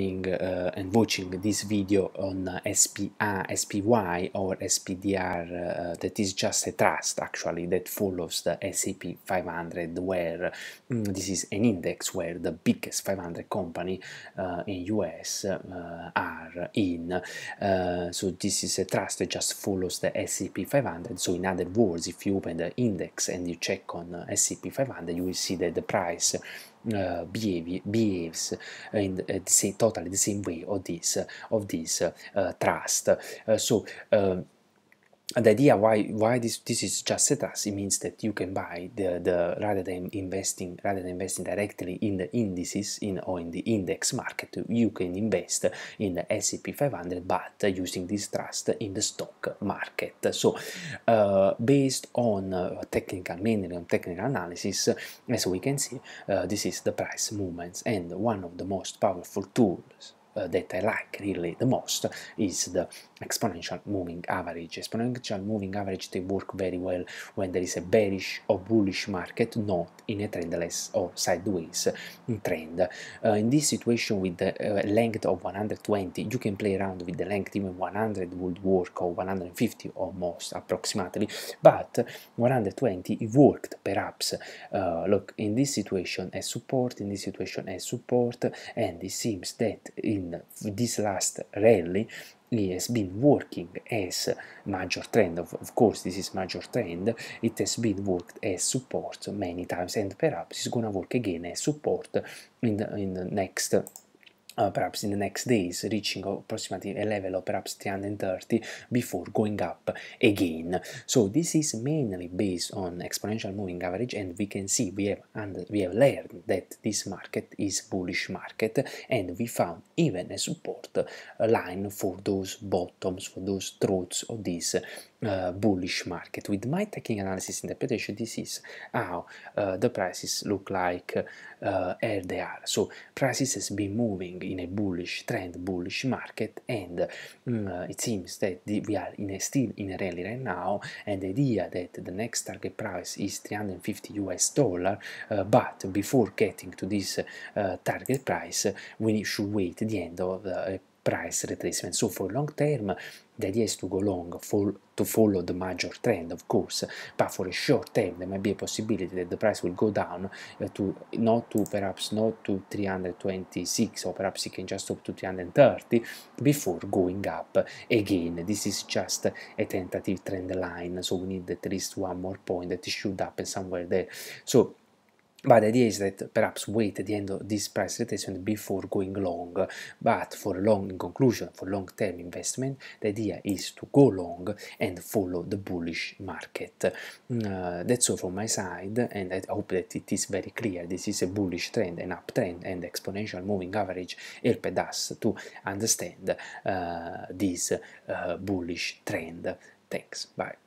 Uh, and watching this video on uh, SPA, uh, SPY or SPDR uh, that is just a trust actually that follows the SAP 500 where mm, this is an index where the biggest 500 company uh, in US uh, are in so this is a trust that just follows the SAP 500 so in other words if you open the index and you check on SAP 500 you will see that the price uh, eh, behave, behaves eh, in uh, the same totally the same way of this of this uh, trust uh, so uh, the idea why why this this is just setas it means that you can buy the the rather than investing rather than investing directly in the indices in or in the index market you can invest in the S&P 500 but using this trust in the stock market so uh, based on uh, technical mainly on technical analysis as we can see uh, this is the price movements and one of the most powerful tools uh, eh, that I like really the most is the exponential moving average. Exponential moving average they work very well when there is a bearish or bullish market, not in a trendless or sideways trend. Uh, in this situation with the uh, length of 120, you can play around with the length, even 100 would work or 150 almost approximately, but 120 it worked perhaps. look, in this situation a support, in this situation a support, and it seems that in In this last rally it has been working as major trend. Of course this is major trend. It has been worked as support many times and perhaps it's gonna work again as support in the next uh, perhaps in the next days, reaching approximately a level of perhaps 330 before going up again. So this is mainly based on exponential moving average and we can see we have, and we have learned that this market is bullish market and we found even a support line for those bottoms, for those throats of this uh, bullish market with my technical analysis interpretation this is how uh, the prices look like uh, as they are so prices has been moving in a bullish trend bullish market and mm, it seems that the, we are in a, still in a rally right now and the idea that the next target price is 350 US dollar uh, but before getting to this uh, target price we should wait the end of the price retracement. So for long term, the idea is to go long, to follow the major trend, of course, but for a short term, there might be a possibility that the price will go down uh, to not to perhaps not to 326 or perhaps it can just up to 330 before going up again. This is just a tentative trend line, so we need at least one more point it should happen somewhere there. So but the idea is that perhaps wait at the end of this price retracement before going long. But for long, in conclusion, for long-term investment, the idea is to go long and follow the bullish market. Mm, uh, that's all from my side, and I hope that it is very clear. This is a bullish trend, an uptrend, and exponential moving average helped us to understand uh, this uh, bullish trend. Thanks. Bye.